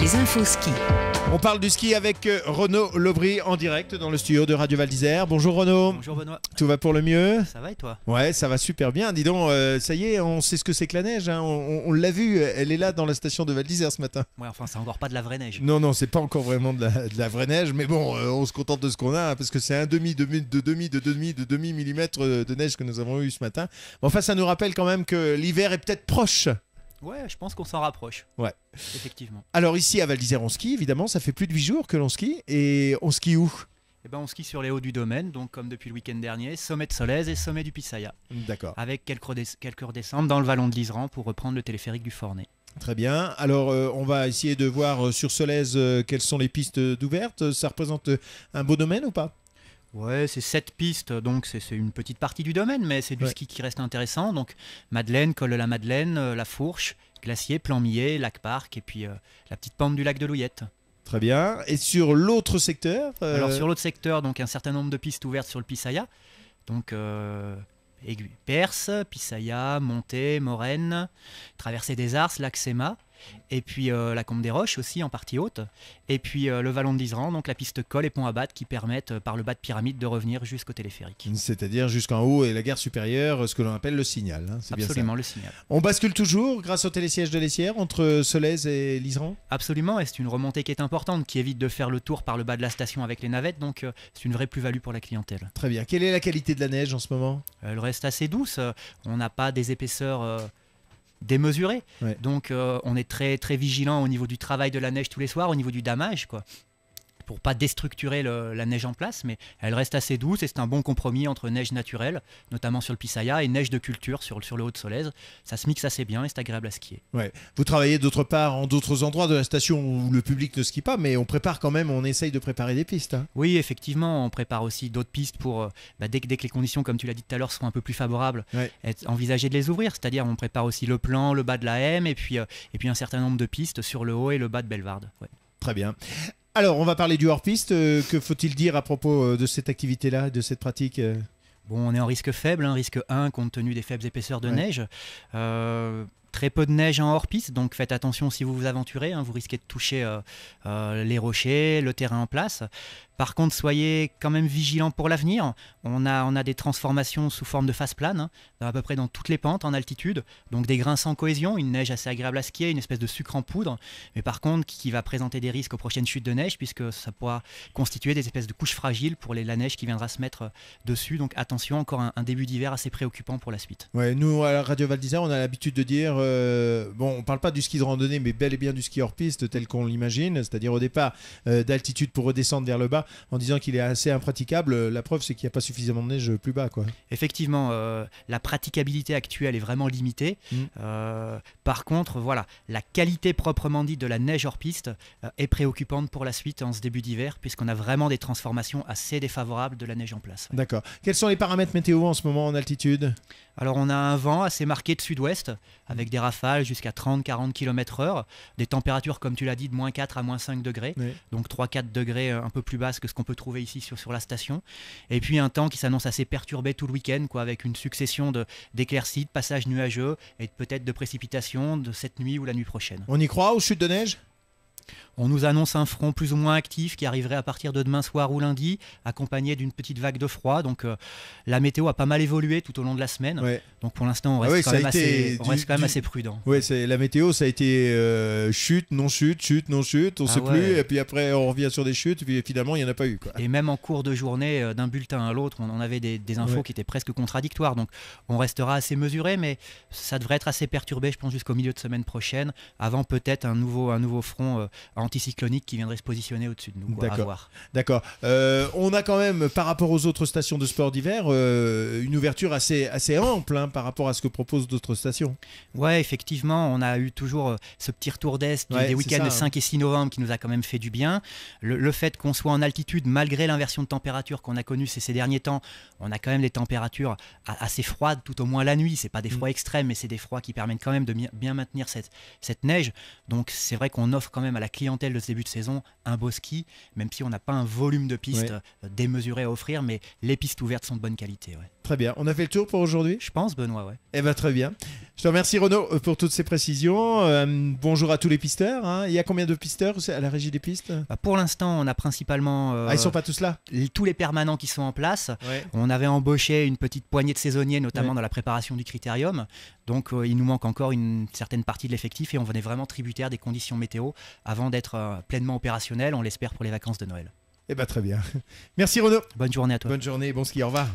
les infos ski. On parle du ski avec euh, Renaud Lobry en direct dans le studio de Radio Val d'Isère. Bonjour Renaud. Bonjour Benoît. Tout va pour le mieux Ça va et toi Ouais, ça va super bien. Dis donc, euh, ça y est, on sait ce que c'est que la neige. Hein. On, l'a vu, elle est là dans la station de Val d'Isère ce matin. Ouais, enfin, c'est encore pas de la vraie neige. Non, non, c'est pas encore vraiment de la, vraie neige, mais bon, euh, on se contente de ce qu'on a hein, parce que c'est un demi, demi, de demi, de demi, de demi millimètre de neige que nous avons eu ce matin. enfin, ça nous rappelle quand même que l'hiver est peut-être proche. Ouais, je pense qu'on s'en rapproche. Ouais. Effectivement. Alors ici à Val d'Isère, on skie, évidemment, ça fait plus de 8 jours que l'on skie. Et on skie où eh ben, on skie sur les hauts du domaine, donc comme depuis le week-end dernier, sommet de Solèze et sommet du Pissaya. D'accord. Avec quelques, redescentes dans le vallon de l'Iseran pour reprendre le téléphérique du Fornet. Très bien. Alors, euh, on va essayer de voir euh, sur Solèze euh, quelles sont les pistes d'ouvertes, Ça représente un beau domaine ou pas Ouais, c'est sept pistes, donc c'est une petite partie du domaine, mais c'est du ski qui reste intéressant. Donc Madeleine, Col de la Madeleine, euh, La Fourche, Glacier, Plan Millet, Lac Parc, et puis euh, la petite pente du lac de Louillette. Très bien. Et sur l'autre secteur euh, Alors sur l'autre secteur, donc un certain nombre de pistes ouvertes sur le Pisaya. Donc Perse, Pisaya, Montée, Moraine, Traversée des Ars, lac Sema et puis euh, la Combe des Roches aussi en partie haute, et puis euh, le vallon de donc la piste Col et pont à batte qui permettent euh, par le bas de pyramide de revenir jusqu'au téléphérique. C'est-à-dire jusqu'en haut et la gare supérieure, ce que l'on appelle le signal. Hein, c'est Absolument, le signal. On bascule toujours grâce au télésiège de l'Essière entre Solèze et l'Isran Absolument, et c'est une remontée qui est importante, qui évite de faire le tour par le bas de la station avec les navettes, donc c'est une vraie plus-value pour la clientèle. Très bien. Quelle est la qualité de la neige en ce moment Elle reste assez douce, on n'a pas des épaisseurs démesuré. Donc euh, on est très très vigilant au niveau du travail de la neige tous les soirs, au niveau du damage quoi pour pas déstructurer la neige en place, mais elle reste assez douce et c'est un bon compromis entre neige naturelle, notamment sur le Pisaya, et neige de culture sur, sur le Haut-de-Solaise. Ça se mixe assez bien et c'est agréable à skier. Ouais. Vous travaillez d'autre part en d'autres endroits de la station où le public ne skie pas, mais on prépare quand même, on essaye de préparer des pistes. Hein. Oui, effectivement, on prépare aussi d'autres pistes pour, euh, bah, dès, que, les conditions, comme tu l'as dit tout à l'heure, seront un peu plus favorables, être, envisager de les ouvrir. C'est-à-dire, on prépare aussi le plan, le bas de la M, et puis, euh, et puis un certain nombre de pistes sur le haut et le bas de Belvarde. Très bien. Alors, on va parler du hors-piste. Euh, que faut-il dire à propos euh, de cette activité-là, de cette pratique euh Bon, on est en risque faible, hein, un risque 1 compte tenu des faibles épaisseurs de neige très peu de neige en hors-piste, donc faites attention si vous vous aventurez, hein, vous risquez de toucher euh, euh, les rochers, le terrain en place. Par contre, soyez quand même vigilant pour l'avenir. On a, on a des transformations sous forme de face plane, hein, à peu près dans toutes les pentes en altitude, donc des grains sans cohésion, une neige assez agréable à skier, une espèce de sucre en poudre, mais par contre qui va présenter des risques aux prochaines chutes de neige, puisque ça pourra constituer des espèces de couches fragiles pour la neige qui viendra se mettre euh, dessus. Donc attention, encore un, début d'hiver assez préoccupant pour la suite. Ouais, nous, à Radio Val d'Isère, on a l'habitude de dire euh, bon, on parle pas du ski de randonnée, mais bel et bien du ski hors piste tel qu'on l'imagine, c'est-à-dire au départ euh, d'altitude pour redescendre vers le bas, en disant qu'il est assez impraticable. La preuve, c'est qu'il n'y a pas suffisamment de neige plus bas, quoi. Effectivement, euh, la praticabilité actuelle est vraiment limitée. Mm. Euh, par contre, voilà, la qualité proprement dite de la neige hors piste est préoccupante pour la suite en ce début d'hiver, puisqu'on a vraiment des transformations assez défavorables de la neige en place. D'accord. Quels sont les paramètres météo en ce moment en altitude alors on a un vent assez marqué de sud-ouest, avec des rafales jusqu'à 30-40 km/h, des températures, comme tu l'as dit, de moins 4 à moins 5 degrés, donc 3-4 degrés euh, un peu plus basse que ce qu'on peut trouver ici sur, la station. Et puis un temps qui s'annonce assez perturbé tout le week-end, quoi, avec une succession de, d'éclaircies, de passages nuageux et peut-être de précipitations de cette nuit ou la nuit prochaine. On y croit aux chutes de neige on nous annonce un front plus ou moins actif qui arriverait à partir de demain soir ou lundi, accompagné d'une petite vague de froid. Donc euh, la météo a pas mal évolué tout au long de la semaine. Donc pour l'instant, on ah reste quand, même assez, prudent. Oui, la météo, ça a été euh, chute, non chute, chute, non chute, on ne ah sait plus. Et puis après, on revient sur des chutes, et puis finalement, il n'y en a pas eu. Et même en cours de journée, euh, d'un bulletin à l'autre, on en avait des, infos qui étaient presque contradictoires. Donc on restera assez mesuré, mais ça devrait être assez perturbé, je pense, jusqu'au milieu de semaine prochaine, avant peut-être un nouveau, un nouveau front anticyclonique qui viendrait se positionner au-dessus de nous. D'accord. D'accord. Euh, on a quand même, par rapport aux autres stations de sport d'hiver, euh, une ouverture assez, assez ample hein, par rapport à ce que proposent d'autres stations. Ouais, effectivement, on a eu toujours euh, ce petit retour d'Est des week-ends de 5 hein. et 6 novembre qui nous a quand même fait du bien. Le, fait qu'on soit en altitude, malgré l'inversion de température qu'on a connue ces, ces, derniers temps, on a quand même des températures assez froides, tout au moins la nuit. C'est pas des mm. froids extrêmes, mais c'est des froids qui permettent quand même de bien maintenir cette, cette neige. Donc c'est vrai qu'on offre quand même à la clientèle de ce début de saison, un beau ski, même si on n'a pas un volume de pistes euh, démesuré à offrir, mais les pistes ouvertes sont de bonne qualité. Très bien. On a fait le tour pour aujourd'hui Je pense, Benoît, ouais. Eh ben, très bien. Merci Renaud euh, pour toutes ces précisions. Euh, bonjour à tous les pisteurs. Hein. Il y a combien de pisteurs à la régie des pistes bah, Pour l'instant, on a principalement. Euh, ah, sont pas tous là Tous les permanents qui sont en place. On avait embauché une petite poignée de saisonniers, notamment dans la préparation du critérium. Donc, il nous manque encore une certaine partie de l'effectif et on venait vraiment tributaire des conditions météo avant d'être pleinement opérationnel, on l'espère, pour les vacances de Noël. Eh bien, très bien. Merci Renaud. Bonne journée à toi. Bonne journée, bon ski, au revoir.